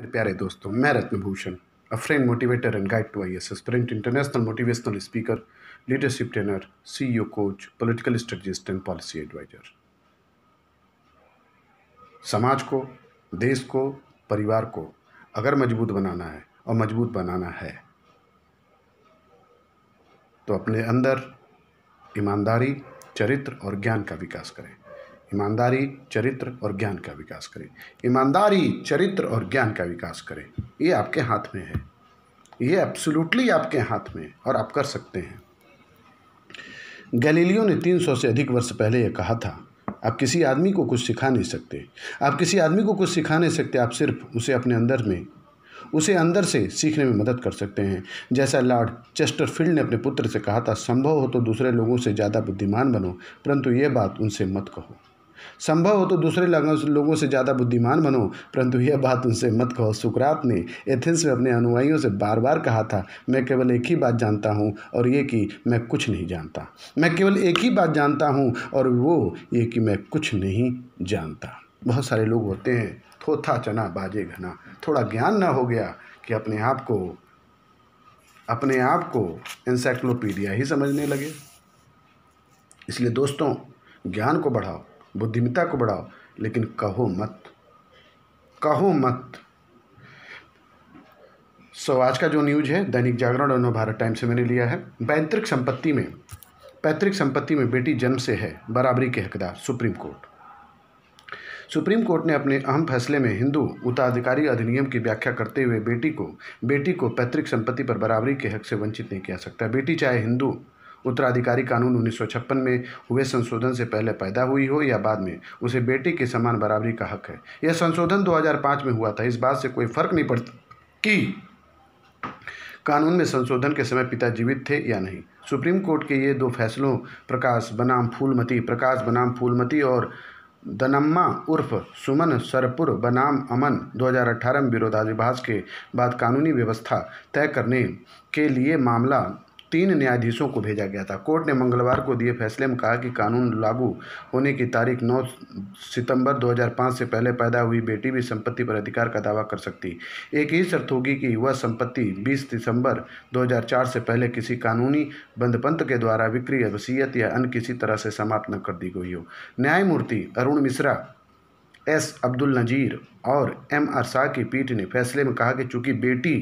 मेरे प्यारे दोस्तों मैं Ratnabhushan a friend motivator and guide to I S aspirant international motivational speaker leadership trainer CEO coach political strategist and policy adviser समाज को देश को परिवार को अगर मजबूत बनाना है और मजबूत बनाना है तो अपने अंदर ईमानदारी चरित्र और ज्ञान का विकास करें ईमानदारी चरित्र और ज्ञान का विकास करें ईमानदारी चरित्र और ज्ञान का विकास करें ये आपके हाथ में है ये एब्सोल्युटली आपके हाथ में और आप कर सकते हैं गैलीलियो ने 300 से अधिक वर्ष पहले यह कहा था आप किसी आदमी को कुछ सिखा नहीं सकते आप किसी आदमी को कुछ सिखा नहीं सकते आप सिर्फ उसे अपने अंदर में उसे अंदर से सीखने में मदद कर सकते हैं जैसा लॉर्ड चेस्टरफील्ड ने अपने पुत्र से कहा था संभव हो तो दूसरे लोगों से ज़्यादा बुद्धिमान बनो परंतु ये बात उनसे मत कहो संभव हो तो दूसरे लोगों से ज़्यादा बुद्धिमान बनो परंतु यह बात उनसे मत कहो सुकरात ने एथेंस में अपने अनुयायियों से बार बार कहा था मैं केवल एक ही बात जानता हूँ और ये कि मैं कुछ नहीं जानता मैं केवल एक ही बात जानता हूँ और वो ये कि मैं कुछ नहीं जानता बहुत सारे लोग होते हैं थोथा चना बाजे घना थोड़ा ज्ञान ना हो गया कि अपने आप को अपने आप को इंसाइक्लोपीडिया ही समझने लगे इसलिए दोस्तों ज्ञान को बढ़ाओ बुद्धिमता को बढ़ाओ लेकिन कहो मत कहो मत सो आज का जो न्यूज है दैनिक जागरण और नवभारत टाइम से मैंने लिया है पैतृक संपत्ति में पैतृक संपत्ति में बेटी जन्म से है बराबरी के हकदार सुप्रीम कोर्ट सुप्रीम कोर्ट ने अपने अहम फैसले में हिंदू उत्तराधिकारी अधिनियम की व्याख्या करते हुए बेटी को बेटी को पैतृक संपत्ति पर बराबरी के हक से वंचित नहीं किया सकता बेटी चाहे हिंदू उत्तराधिकारी कानून उन्नीस में हुए संशोधन से पहले पैदा हुई हो या बाद में उसे बेटे के समान बराबरी का हक है यह संशोधन 2005 में हुआ था इस बात से कोई फर्क नहीं पड़ता कि कानून में संशोधन के समय पिता जीवित थे या नहीं सुप्रीम कोर्ट के ये दो फैसलों प्रकाश बनाम फूलमती प्रकाश बनाम फूलमती और दनम्मा उर्फ सुमन सरपुर बनाम अमन 2018 में विरोधाभास के बाद कानूनी व्यवस्था तय करने के लिए मामला तीन न्यायाधीशों को भेजा गया था कोर्ट ने मंगलवार को दिए फैसले में कहा कि कानून लागू होने की तारीख 9 सितंबर 2005 से पहले पैदा हुई बेटी भी संपत्ति पर अधिकार का दावा कर सकती एक ही शर्त होगी कि वह संपत्ति 20 दिसंबर 2004 से पहले किसी कानूनी बंदपंत के द्वारा विक्रय वसीयत या अन्य किसी तरह से समाप्त न कर दी गई हो न्यायमूर्ति अरुण मिश्रा एस अब्दुल नजीर और एम आर शाह की पीठ ने फैसले में कहा कि चूंकि बेटी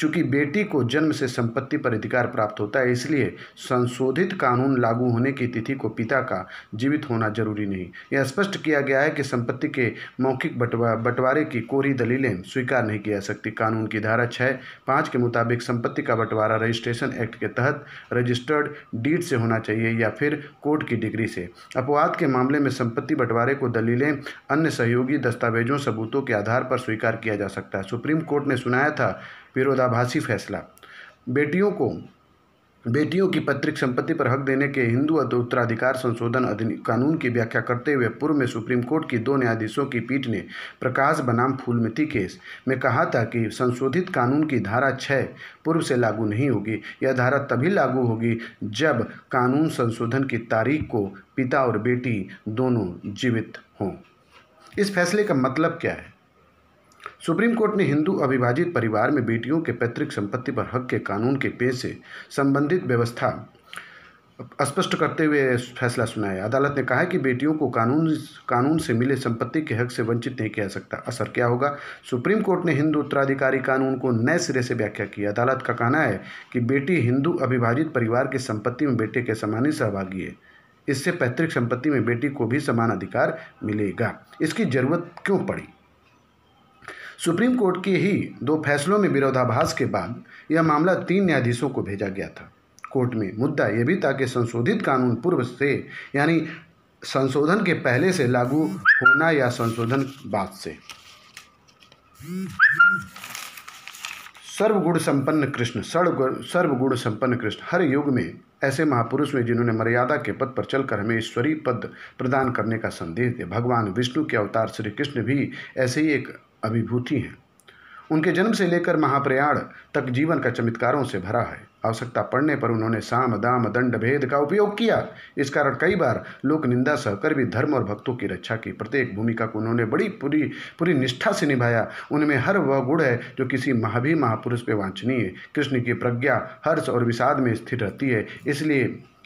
चूंकि बेटी को जन्म से संपत्ति पर अधिकार प्राप्त होता है इसलिए संशोधित कानून लागू होने की तिथि को पिता का जीवित होना जरूरी नहीं यह स्पष्ट किया गया है कि संपत्ति के मौखिक बंटवारे की कोरी दलीलें स्वीकार नहीं की जा सकती कानून की धारा छः पाँच के मुताबिक संपत्ति का बंटवारा रजिस्ट्रेशन एक्ट के तहत रजिस्टर्ड डीड से होना चाहिए या फिर कोर्ट की डिग्री से अपवाद के मामले में संपत्ति बंटवारे को दलीलें अन्य सहयोगी दस्तावेजों सबूतों के आधार पर स्वीकार किया जा सकता है सुप्रीम कोर्ट ने सुनाया था विरोधा आभासी फैसला बेटियों को बेटियों की पत्रिक संपत्ति पर हक देने के हिंदू उत्तराधिकार संशोधन कानून की व्याख्या करते हुए पूर्व में सुप्रीम कोर्ट की दो न्यायाधीशों की पीठ ने प्रकाश बनाम फूलमिति केस में कहा था कि संशोधित कानून की धारा छः पूर्व से लागू नहीं होगी यह धारा तभी लागू होगी जब कानून संशोधन की तारीख को पिता और बेटी दोनों जीवित हों इस फैसले का मतलब क्या है सुप्रीम कोर्ट ने हिंदू अविभाजित परिवार में बेटियों के पैतृक संपत्ति पर हक के कानून के पेज से संबंधित व्यवस्था स्पष्ट करते हुए फैसला सुनाया अदालत ने कहा कि बेटियों को कानून कानून से मिले संपत्ति के हक से वंचित नहीं किया जा सकता असर क्या होगा सुप्रीम कोर्ट ने हिंदू उत्तराधिकारी कानून को नए सिरे से व्याख्या की अदालत का कहना है कि बेटी हिंदू अविभाजित परिवार की संपत्ति में बेटे के समान ही सहभागी है इससे पैतृक संपत्ति में बेटी को भी समान अधिकार मिलेगा इसकी जरूरत क्यों पड़ी सुप्रीम कोर्ट के ही दो फैसलों में विरोधाभास के बाद यह मामला तीन न्यायाधीशों को भेजा गया था कोर्ट में मुद्दा यह भी था कि संशोधित कानून पूर्व से यानी संशोधन के पहले से लागू होना या संशोधन बाद से सर्वगुण संपन्न कृष्ण सर्वगुण संपन्न कृष्ण हर युग में ऐसे महापुरुष में जिन्होंने मर्यादा के पद पर चलकर हमें ईश्वरीय पद प्रदान करने का संदेश दिया भगवान विष्णु के अवतार श्री कृष्ण भी ऐसे ही एक अभिभूति हैं उनके जन्म से लेकर महाप्रयाण तक जीवन का चमत्कारों से भरा है आवश्यकता पड़ने पर उन्होंने साम दाम दंड भेद का उपयोग किया इस कारण कई बार लोक निंदा सहकर भी धर्म और भक्तों की रक्षा की प्रत्येक भूमिका को उन्होंने बड़ी पूरी पूरी निष्ठा से निभाया उनमें हर वह गुण है जो किसी महाभी महापुरुष पे वांछनीय कृष्ण की प्रज्ञा हर्ष और विषाद में स्थिर रहती है इसलिए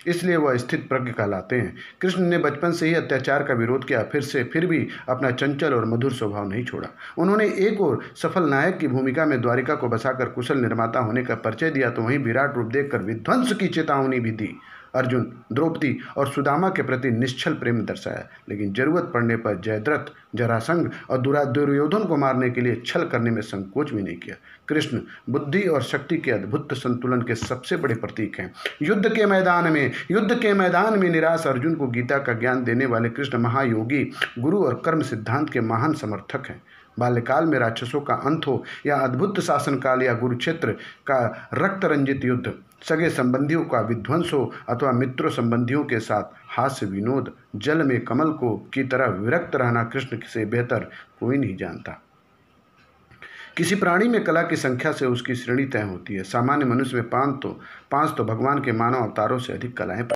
इसलिए वह स्थित प्रज्ञ कहलाते हैं कृष्ण ने बचपन से ही अत्याचार का विरोध किया फिर से फिर भी अपना चंचल और मधुर स्वभाव नहीं छोड़ा उन्होंने एक और सफल नायक की भूमिका में द्वारिका को बसाकर कुशल निर्माता होने का परिचय दिया तो वहीं विराट रूप देखकर विध्वंस की चेतावनी भी दी अर्जुन द्रौपदी और सुदामा के प्रति निश्चल प्रेम दर्शाया लेकिन जरूरत पड़ने पर जयद्रथ जरासंघ और दुरा दुर्योधन को मारने के लिए छल करने में संकोच भी नहीं किया कृष्ण बुद्धि और शक्ति के अद्भुत संतुलन के सबसे बड़े प्रतीक हैं युद्ध के मैदान में युद्ध के मैदान में निराश अर्जुन को गीता का ज्ञान देने वाले कृष्ण महायोगी गुरु और कर्म सिद्धांत के महान समर्थक हैं बाल्यकाल में राक्षसों का अंत हो या अद्भुत शासनकाल या गुरुक्षेत्र का रक्तरंजित युद्ध सगे संबंधियों का विध्वंस हो अथवा मित्रों संबंधियों के साथ हास्य विनोद जल में कमल को की तरह विरक्त रहना कृष्ण से बेहतर कोई नहीं जानता किसी प्राणी में कला की संख्या से उसकी श्रेणी तय होती है सामान्य मनुष्य में पांच तो पांच तो भगवान के मानव अवतारों से अधिक कलाएं